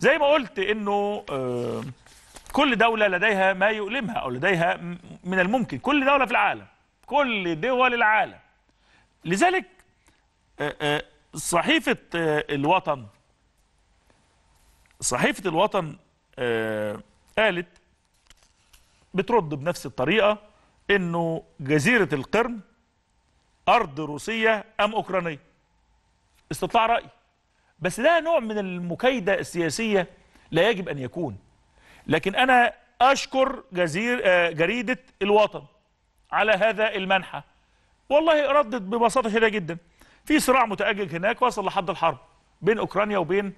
زي ما قلت انه آه، كل دولة لديها ما يؤلمها او لديها من الممكن كل دولة في العالم كل دول العالم لذلك آه، آه، صحيفة الوطن صحيفة الوطن قالت بترد بنفس الطريقة انه جزيرة القرم ارض روسية ام اوكرانية استطلاع رأي بس ده نوع من المكايدة السياسية لا يجب أن يكون لكن أنا أشكر جزير آه، جريدة الوطن على هذا المنحة والله ردت ببساطة شديدة جدا في صراع متأجج هناك وصل لحد الحرب بين أوكرانيا وبين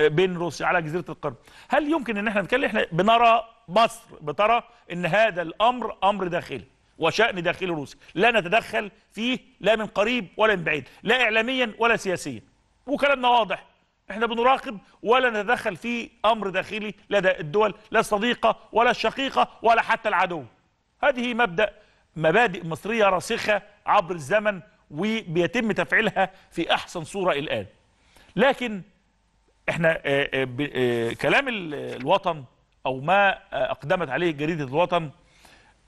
آه، بين روسيا على جزيرة القرم هل يمكن أن احنا نتكلم احنا بنرى مصر بترى أن هذا الأمر أمر داخلي وشأن داخلي روسي لا نتدخل فيه لا من قريب ولا من بعيد لا إعلاميا ولا سياسيا وكلامنا واضح احنا بنراقب ولا نتدخل في امر داخلي لدى الدول لا الصديقه ولا الشقيقه ولا حتى العدو هذه مبدا مبادئ مصريه راسخه عبر الزمن وبيتم تفعيلها في احسن صوره الان لكن احنا آه، آه، آه، كلام الوطن او ما اقدمت عليه جريده الوطن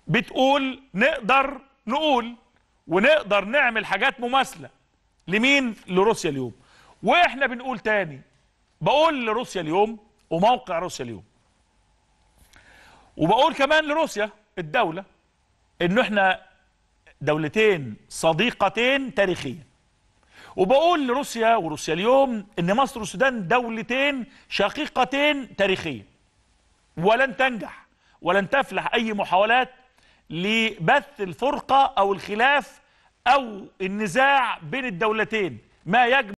بتقول نقدر نقول ونقدر نعمل حاجات مماثله لمين لروسيا اليوم واحنا بنقول تاني بقول لروسيا اليوم وموقع روسيا اليوم وبقول كمان لروسيا الدولة ان احنا دولتين صديقتين تاريخيا وبقول لروسيا وروسيا اليوم ان مصر والسودان دولتين شقيقتين تاريخيا ولن تنجح ولن تفلح اي محاولات لبث الفرقة او الخلاف او النزاع بين الدولتين ما يجب